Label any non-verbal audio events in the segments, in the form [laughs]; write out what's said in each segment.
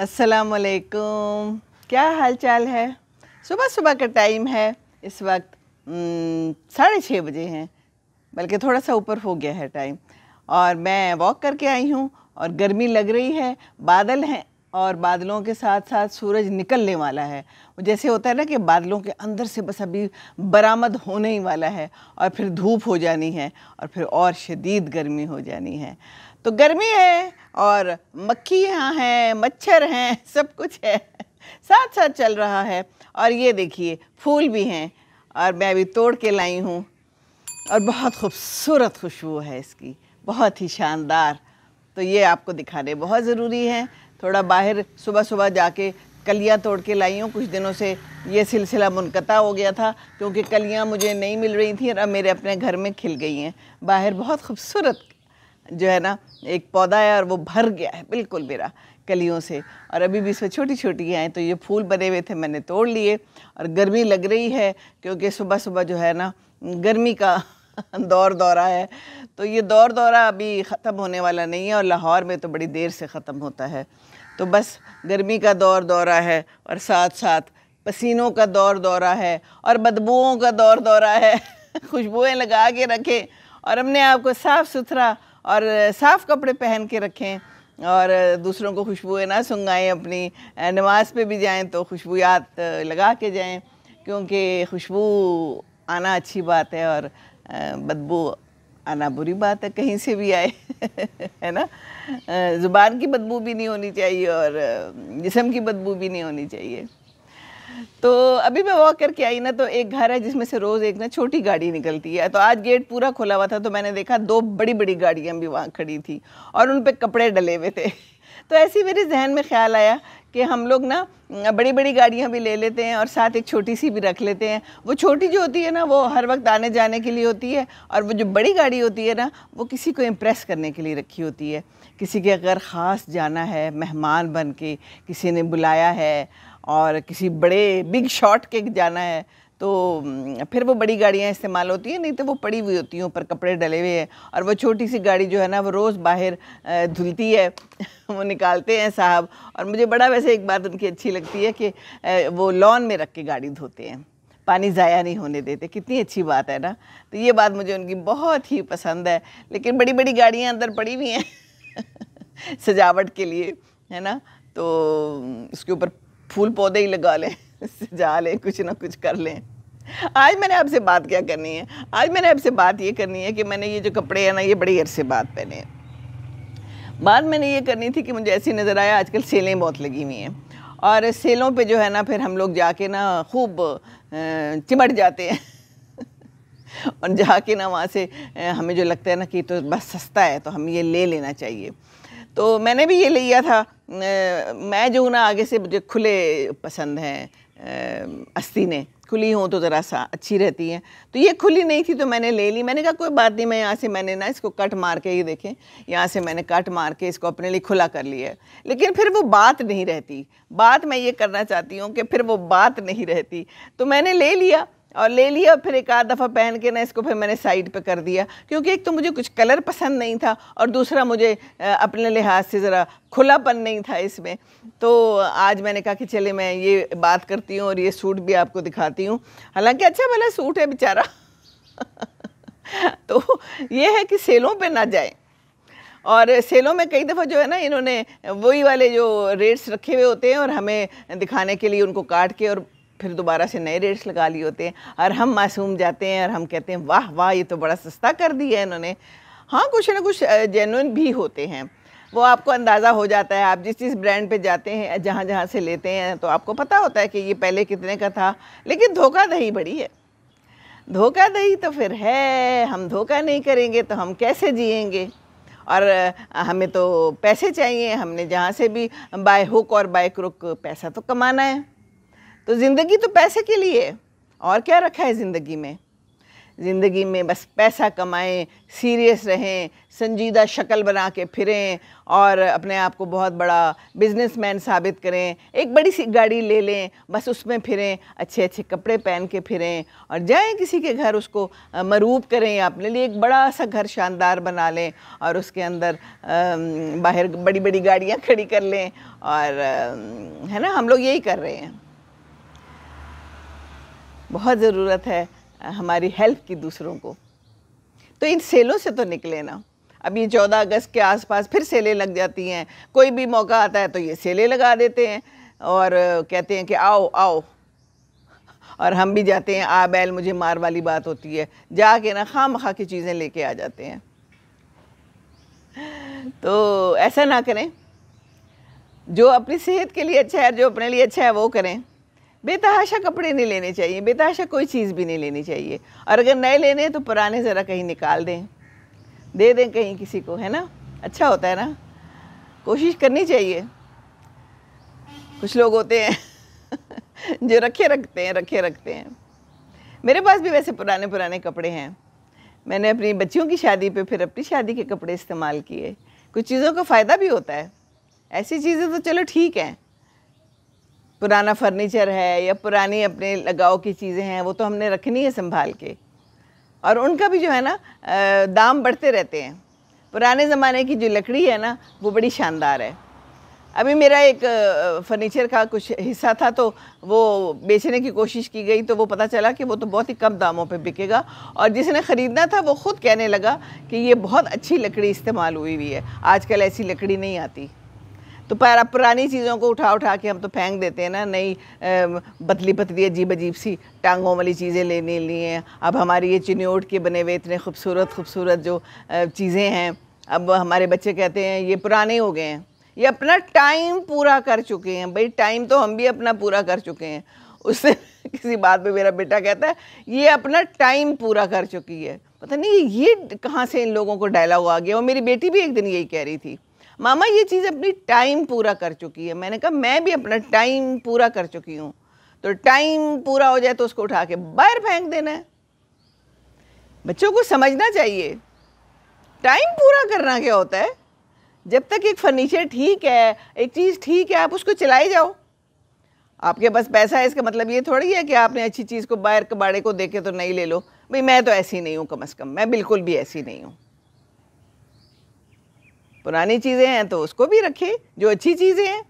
असलकुम क्या हाल चाल है सुबह सुबह का टाइम है इस वक्त साढ़े छः बजे हैं बल्कि थोड़ा सा ऊपर हो गया है टाइम और मैं वॉक करके आई हूँ और गर्मी लग रही है बादल हैं और बादलों के साथ साथ सूरज निकलने वाला है जैसे होता है ना कि बादलों के अंदर से बस अभी बरामद होने ही वाला है और फिर धूप हो जानी है और फिर और शदीद गर्मी हो जानी है तो गर्मी है और मक्खी यहाँ हैं मच्छर हैं [laughs] सब कुछ है साथ साथ चल रहा है और ये देखिए फूल भी हैं और मैं अभी तोड़ के लाई हूँ और बहुत खूबसूरत खुशबू है इसकी बहुत ही शानदार तो ये आपको दिखाने बहुत ज़रूरी है थोड़ा बाहर सुबह सुबह जाके कलियाँ तोड़ के लाई हूँ कुछ दिनों से ये सिलसिला मुनक़ता हो गया था क्योंकि कलियाँ मुझे नहीं मिल रही थी और अब मेरे अपने घर में खिल गई हैं बाहर बहुत खूबसूरत जो है ना एक पौधा है और वो भर गया है बिल्कुल मेरा कलियों से और अभी भी इसमें छोटी छोटी आए तो ये फूल बने हुए थे मैंने तोड़ लिए और गर्मी लग रही है क्योंकि सुबह सुबह जो है ना गर्मी का [laughs] दौर दौरा है तो ये दौर दौरा अभी ख़त्म होने वाला नहीं है और लाहौर में तो बड़ी देर से ख़त्म होता है तो बस गर्मी का दौर दौरा है और साथ साथ पसीनों का दौर दौरा है और बदबुओं का दौर दौरा है [laughs] खुशबुएं लगा के रखें और हमने आपको साफ़ सुथरा और साफ़ कपड़े पहन के रखें और दूसरों को खुशबुएँ ना सुंगाएँ अपनी नमाज पे भी जाएं तो खुशबूयात लगा के जाएं क्योंकि खुशबू आना अच्छी बात है और बदबू आना बुरी बात है कहीं से भी आए [laughs] है ना ज़ुबान की बदबू भी नहीं होनी चाहिए और जिसम की बदबू भी नहीं होनी चाहिए [laughs] तो अभी मैं वॉक करके आई ना तो एक घर है जिसमें से रोज़ एक ना छोटी गाड़ी निकलती है तो आज गेट पूरा खुला हुआ था तो मैंने देखा दो बड़ी बड़ी गाड़ियाँ भी वहाँ खड़ी थी और उन पर कपड़े डले हुए थे [laughs] तो ऐसे ही मेरे जहन में ख्याल आया कि हम लोग ना बड़ी बड़ी गाड़ियाँ भी ले लेते हैं और साथ एक छोटी सी भी रख लेते हैं वो छोटी जो होती है ना वो हर वक्त आने जाने के लिए होती है और वो जो बड़ी गाड़ी होती है ना वो किसी को इम्प्रेस करने के लिए रखी होती है किसी के अगर ख़ास जाना है मेहमान बन के किसी ने बुलाया है और किसी बड़े बिग शॉट के जाना है तो हम्म, फिर वो बड़ी गाड़ियाँ इस्तेमाल होती हैं नहीं तो वो पड़ी हुई होती हैं ऊपर कपड़े डले हुए हैं और वो छोटी सी गाड़ी जो है ना वो रोज़ बाहर धुलती है [laughs] वो निकालते हैं साहब और मुझे बड़ा वैसे एक बात उनकी अच्छी लगती है कि वो लॉन में रख के गाड़ी धोते हैं पानी ज़ाया नहीं होने देते कितनी अच्छी बात है ना तो ये बात मुझे उनकी बहुत ही पसंद है लेकिन बड़ी बड़ी गाड़ियाँ अंदर पड़ी हुई हैं [laughs] सजावट के लिए है ना तो हम्म, उसके ऊपर फूल पौधे ही लगा लें सजा लें कुछ ना कुछ कर लें आज मैंने आपसे बात क्या करनी है आज मैंने आपसे बात ये करनी है कि मैंने ये जो कपड़े हैं ना ये बड़े अरसे बाद पहने हैं बात मैंने ये करनी थी कि मुझे ऐसी नज़र आया आजकल सेलें बहुत लगी हुई हैं और सेलों पे जो है ना फिर हम लोग जाके ना खूब चिमट जाते हैं [laughs] और जाके ना वहाँ से हमें जो लगता है ना कि तो बस सस्ता है तो हमें ये ले लेना चाहिए तो मैंने भी ये लिया था मैं जो ना आगे से मुझे खुले पसंद हैं अस्थी ने खुली हों तो ज़रा सा अच्छी रहती हैं तो ये खुली नहीं थी तो मैंने ले ली मैंने कहा कोई बात नहीं मैं यहाँ से मैंने ना इसको कट मार के ही देखें यहाँ से मैंने कट मार के इसको अपने लिए खुला कर लिया लेकिन फिर वो बात नहीं रहती बात मैं ये करना चाहती हूँ कि फिर वो बात नहीं रहती तो मैंने ले लिया और ले लिया फिर एक आध दफ़ा पहन के ना इसको फिर मैंने साइड पे कर दिया क्योंकि एक तो मुझे कुछ कलर पसंद नहीं था और दूसरा मुझे अपने लिहाज से ज़रा खुलापन नहीं था इसमें तो आज मैंने कहा कि चले मैं ये बात करती हूँ और ये सूट भी आपको दिखाती हूँ हालांकि अच्छा भला सूट है बेचारा [laughs] तो ये है कि सेलों पर ना जाए और सेलों में कई दफ़ा जो है ना इन्होंने वही वाले जो रेट्स रखे हुए होते हैं और हमें दिखाने के लिए उनको काट के और फिर दोबारा से नए रेट्स लगा लिए होते हैं और हम मासूम जाते हैं और हम कहते हैं वाह वाह ये तो बड़ा सस्ता कर दिया है इन्होंने हाँ कुछ ना कुछ जेनुन भी होते हैं वो आपको अंदाज़ा हो जाता है आप जिस जिस ब्रांड पे जाते हैं जहाँ जहाँ से लेते हैं तो आपको पता होता है कि ये पहले कितने का था लेकिन धोखा दही बड़ी है धोखा दही तो फिर है हम धोखा नहीं करेंगे तो हम कैसे जिएंगे और हमें तो पैसे चाहिए हमने जहाँ से भी बाय हुक और बाय क्रुक पैसा तो कमाना है तो ज़िंदगी तो पैसे के लिए और क्या रखा है ज़िंदगी में ज़िंदगी में बस पैसा कमाएं सीरियस रहें संजीदा शक्ल बना के फिरें और अपने आप को बहुत बड़ा बिजनेसमैन साबित करें एक बड़ी सी गाड़ी ले लें बस उसमें फिरें अच्छे अच्छे कपड़े पहन के फिरें और जाएं किसी के घर उसको मरूब करें अपने लिए एक बड़ा सा घर शानदार बना लें और उसके अंदर बाहर बड़ी बड़ी गाड़ियाँ खड़ी कर लें और है ना हम लोग यही कर रहे हैं बहुत ज़रूरत है हमारी हेल्प की दूसरों को तो इन सेलों से तो निकले ना अब ये चौदह अगस्त के आसपास फिर सेलें लग जाती हैं कोई भी मौका आता है तो ये सेलें लगा देते हैं और कहते हैं कि आओ आओ और हम भी जाते हैं आ बैल मुझे मार वाली बात होती है जाके ना खाम खा की चीज़ें लेके आ जाते हैं तो ऐसा ना करें जो अपनी सेहत के लिए अच्छा है जो अपने लिए अच्छा है वो करें बेतहाशा कपड़े नहीं लेने चाहिए बेतहाशा कोई चीज़ भी नहीं लेनी चाहिए और अगर नए लेने हैं तो पुराने ज़रा कहीं निकाल दें दे दें कहीं किसी को है ना अच्छा होता है ना कोशिश करनी चाहिए कुछ लोग होते हैं [laughs] जो रखे रखते हैं रखे रखते हैं मेरे पास भी वैसे पुराने पुराने कपड़े हैं मैंने अपनी बच्चियों की शादी पे फिर अपनी शादी के कपड़े इस्तेमाल किए कुछ चीज़ों का फ़ायदा भी होता है ऐसी चीज़ें तो चलो ठीक हैं पुराना फर्नीचर है या पुरानी अपने लगाव की चीज़ें हैं वो तो हमने रखनी है संभाल के और उनका भी जो है ना दाम बढ़ते रहते हैं पुराने ज़माने की जो लकड़ी है ना वो बड़ी शानदार है अभी मेरा एक फर्नीचर का कुछ हिस्सा था तो वो बेचने की कोशिश की गई तो वो पता चला कि वो तो बहुत ही कम दामों पे बिकेगा और जिसने ख़रीदना था वो ख़ुद कहने लगा कि ये बहुत अच्छी लकड़ी इस्तेमाल हुई हुई है आजकल ऐसी लकड़ी नहीं आती तो पर पुरानी चीज़ों को उठा उठा के हम तो फेंक देते हैं ना नई बतली पतली अजीब अजीब सी टांगों वाली चीज़ें लेने ली हैं अब हमारी ये चिन्योट के बने हुए इतने खूबसूरत खूबसूरत जो चीज़ें हैं अब हमारे बच्चे कहते हैं ये पुराने हो गए हैं ये अपना टाइम पूरा कर चुके हैं भाई टाइम तो हम भी अपना पूरा कर चुके हैं उससे [laughs] किसी बात पे मेरा बेटा कहता है ये अपना टाइम पूरा कर चुकी है पता नहीं ये कहाँ से इन लोगों को डायलॉग आ गया और मेरी बेटी भी एक दिन यही कह रही थी मामा ये चीज़ अपनी टाइम पूरा कर चुकी है मैंने कहा मैं भी अपना टाइम पूरा कर चुकी हूँ तो टाइम पूरा हो जाए तो उसको उठा के बाहर फेंक देना है बच्चों को समझना चाहिए टाइम पूरा करना क्या होता है जब तक एक फर्नीचर ठीक है एक चीज़ ठीक है आप उसको चलाए जाओ आपके पास पैसा है इसका मतलब ये थोड़ी है कि आपने अच्छी चीज़ को बाहर कबाड़े को देखे तो नहीं ले लो भाई मैं तो ऐसी नहीं हूँ कम अज़ कम मैं बिल्कुल भी ऐसी नहीं हूँ पुरानी चीज़ें हैं तो उसको भी रखे जो अच्छी चीज़ें हैं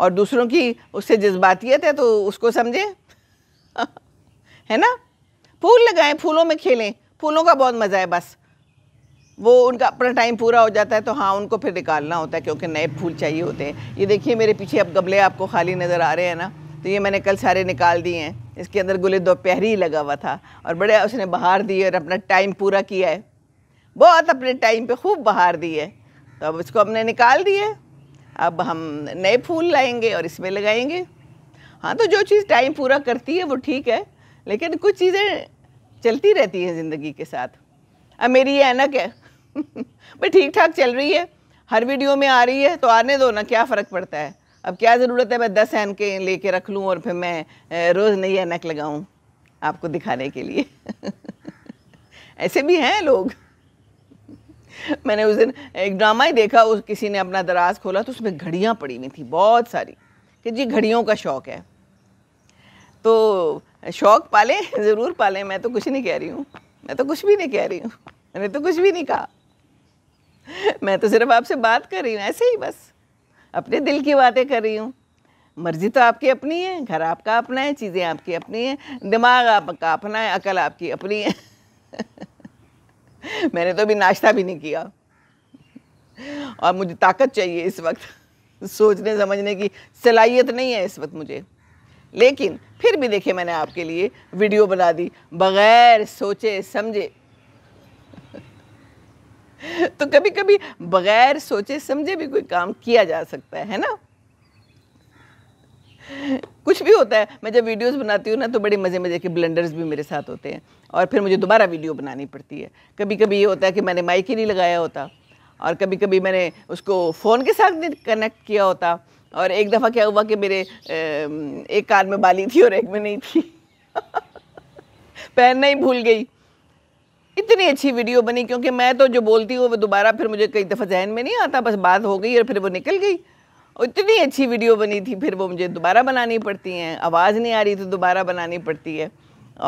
और दूसरों की उससे जज्बातियत है तो उसको समझें [laughs] है ना फूल लगाएं फूलों में खेलें फूलों का बहुत मज़ा है बस वो उनका अपना टाइम पूरा हो जाता है तो हाँ उनको फिर निकालना होता है क्योंकि नए फूल चाहिए होते हैं ये देखिए मेरे पीछे अब गमले आपको खाली नज़र आ रहे हैं ना तो ये मैंने कल सारे निकाल दिए हैं इसके अंदर गुले दोपहरी लगा हुआ था और बड़े उसने बाहर दिए और अपना टाइम पूरा किया है बहुत अपने टाइम पे खूब बहार दी है तो अब इसको हमने निकाल दिए अब हम नए फूल लाएंगे और इसमें लगाएंगे हाँ तो जो चीज़ टाइम पूरा करती है वो ठीक है लेकिन कुछ चीज़ें चलती रहती हैं ज़िंदगी के साथ अब मेरी ये अनक है भाई [laughs] ठीक ठाक चल रही है हर वीडियो में आ रही है तो आने दो ना क्या फ़र्क पड़ता है अब क्या ज़रूरत है मैं दस एन के ले कर रख लूँ और फिर मैं रोज़ नई एनक लगाऊँ आपको दिखाने के लिए [laughs] ऐसे भी हैं लोग [laughs] मैंने उस दिन एक ड्रामा ही देखा उस किसी ने अपना दराज खोला तो उसमें घड़ियाँ पड़ी हुई थी बहुत सारी कि जी घड़ियों का शौक़ है तो शौक़ पाले [laughs] ज़रूर पाले मैं तो कुछ नहीं कह रही हूँ मैं तो कुछ भी नहीं कह रही हूँ मैंने तो कुछ भी नहीं कहा [laughs] मैं तो सिर्फ आपसे बात कर रही हूँ ऐसे ही बस अपने दिल की बातें कर रही हूँ मर्जी तो आपकी अपनी है घर आपका अपना है चीज़ें आपकी अपनी है दिमाग आपका अपना है अकल आपकी अपनी है [laughs] मैंने तो अभी नाश्ता भी नहीं किया और मुझे ताकत चाहिए इस वक्त सोचने समझने की सलाहियत नहीं है इस वक्त मुझे लेकिन फिर भी देखिए मैंने आपके लिए वीडियो बना दी बग़ैर सोचे समझे [laughs] तो कभी कभी बग़ैर सोचे समझे भी कोई काम किया जा सकता है ना [laughs] कुछ भी होता है मैं जब वीडियोस बनाती हूँ ना तो बड़े मज़े मज़े के ब्लेंडर्स भी मेरे साथ होते हैं और फिर मुझे दोबारा वीडियो बनानी पड़ती है कभी कभी ये होता है कि मैंने माइक ही नहीं लगाया होता और कभी कभी मैंने उसको फ़ोन के साथ नहीं कनेक्ट किया होता और एक दफ़ा क्या हुआ कि मेरे एक कान में बाली थी और एक में नहीं थी [laughs] पहनना ही भूल गई इतनी अच्छी वीडियो बनी क्योंकि मैं तो जो बोलती हूँ वो दोबारा फिर मुझे कई दफ़ा जहन में नहीं आता बस बात हो गई और फिर वो निकल गई इतनी अच्छी वीडियो बनी थी फिर वो मुझे दोबारा बनानी पड़ती हैं आवाज़ नहीं आ रही तो दोबारा बनानी पड़ती है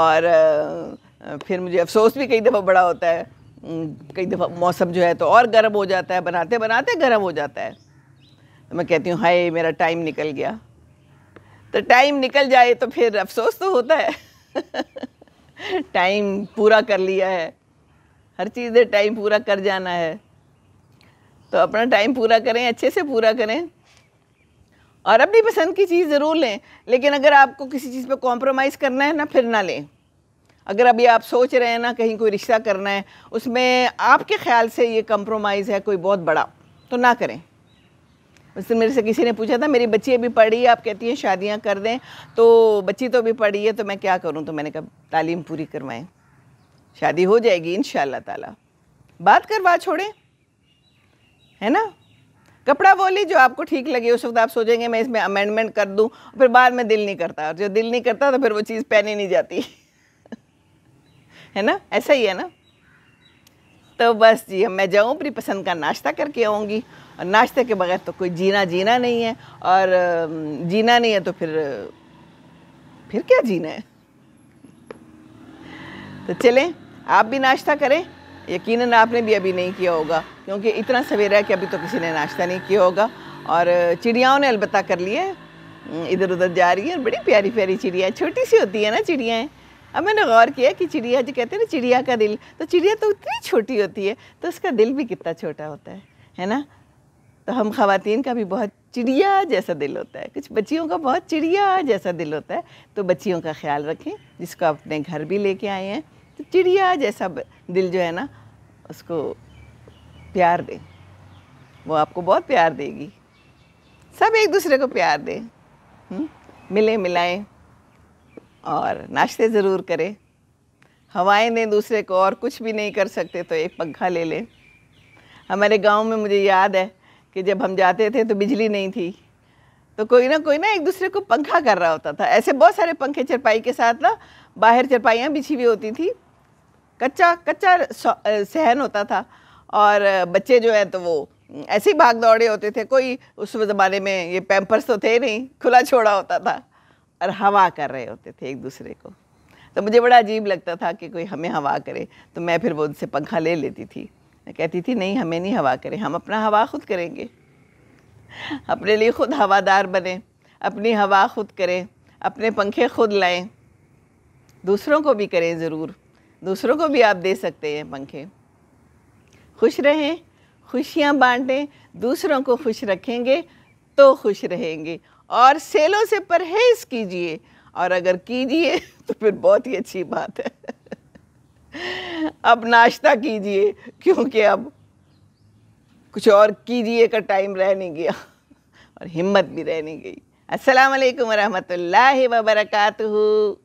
और फिर मुझे अफसोस भी कई दफ़ा बड़ा होता है कई दफ़ा मौसम जो है तो और गर्म हो जाता है बनाते बनाते गर्म हो जाता है तो मैं कहती हूँ हाय मेरा टाइम निकल गया तो टाइम निकल जाए तो फिर अफसोस तो होता है टाइम [laughs] पूरा कर लिया है हर चीज़ टाइम पूरा कर जाना है तो अपना टाइम पूरा करें अच्छे से पूरा करें और अपनी पसंद की चीज़ ज़रूर लें लेकिन अगर आपको किसी चीज़ पे कॉम्प्रोमाइज़ करना है ना फिर ना लें अगर अभी आप सोच रहे हैं ना कहीं कोई रिश्ता करना है उसमें आपके ख्याल से ये कॉम्प्रोमाइज़ है कोई बहुत बड़ा तो ना करें उस दिन मेरे से किसी ने पूछा था मेरी बच्ची अभी पढ़ी है आप कहती हैं शादियाँ कर दें तो बच्ची तो अभी पढ़ी है तो मैं क्या करूँ तो मैंने कहा तालीम पूरी करवाएँ शादी हो जाएगी इन ताला बात करवा छोड़ें है ना कपड़ा बोली जो आपको ठीक लगे उस वक्त आप सोचेंगे मैं इसमें अमेंडमेंट कर दूँ फिर बाद में दिल नहीं करता और जो दिल नहीं करता तो फिर वो चीज़ पहनी नहीं जाती [laughs] है ना ऐसा ही है ना तो बस जी मैं जाऊँ अपनी पसंद का नाश्ता करके आऊँगी और नाश्ते के बगैर तो कोई जीना जीना नहीं है और जीना नहीं है तो फिर फिर क्या जीना है तो चलें आप भी नाश्ता करें यकीनन आपने भी अभी नहीं किया होगा क्योंकि इतना सवेरा है कि अभी तो किसी ने नाश्ता नहीं किया होगा और चिड़ियाओं ने अलबत् कर लिए हम्म, इधर उधर जा रही है और बड़ी प्यारी प्यारी चिड़िया छोटी सी होती है ना चिड़ियाँ अब मैंने गौर किया कि चिड़िया जो कहते हैं ना चिड़िया का दिल तो चिड़िया तो उतनी छोटी होती है तो उसका दिल भी कितना छोटा होता है है ना तो हम खातन का भी बहुत चिड़िया जैसा दिल होता है कुछ बच्चियों का बहुत चिड़िया जैसा दिल होता है तो बच्चियों का ख्याल रखें जिसको अपने घर भी लेके आए हैं चिड़िया जैसा दिल जो है ना उसको प्यार दे वो आपको बहुत प्यार देगी सब एक दूसरे को प्यार दें हम्म? मिले मिलाएं और नाश्ते ज़रूर करें हवाएं दें दूसरे को और कुछ भी नहीं कर सकते तो एक पंखा ले लें हमारे गांव में मुझे याद है कि जब हम जाते थे तो बिजली नहीं थी तो कोई ना कोई ना एक दूसरे को पंखा कर रहा होता था ऐसे बहुत सारे पंखे चरपाई के साथ ना बाहर चरपाइयाँ बिछी हुई होती थी कच्चा कच्चा सहन होता था और बच्चे जो हैं तो वो ऐसे ही भाग दौड़े होते थे कोई उस ज़माने में ये पैम्पर्स तो थे नहीं खुला छोड़ा होता था और हवा कर रहे होते थे एक दूसरे को तो मुझे बड़ा अजीब लगता था कि कोई हमें हवा करे तो मैं फिर वो उनसे पंखा ले लेती थी मैं कहती थी नहीं हमें नहीं हवा करें हम अपना हवा खुद करेंगे अपने लिए खुद हवादार बने अपनी हवा खुद करें अपने पंखे खुद लाएं दूसरों को भी करें ज़रूर दूसरों को भी आप दे सकते हैं पंखे खुश रहें खुशियाँ बांटें दूसरों को खुश रखेंगे तो खुश रहेंगे और सेलों से परहेज कीजिए और अगर कीजिए तो फिर बहुत ही अच्छी बात है अब नाश्ता कीजिए क्योंकि अब कुछ और कीजिए का टाइम रह नहीं गया और हिम्मत भी रह नहीं गई असलकम वरहमल वर्का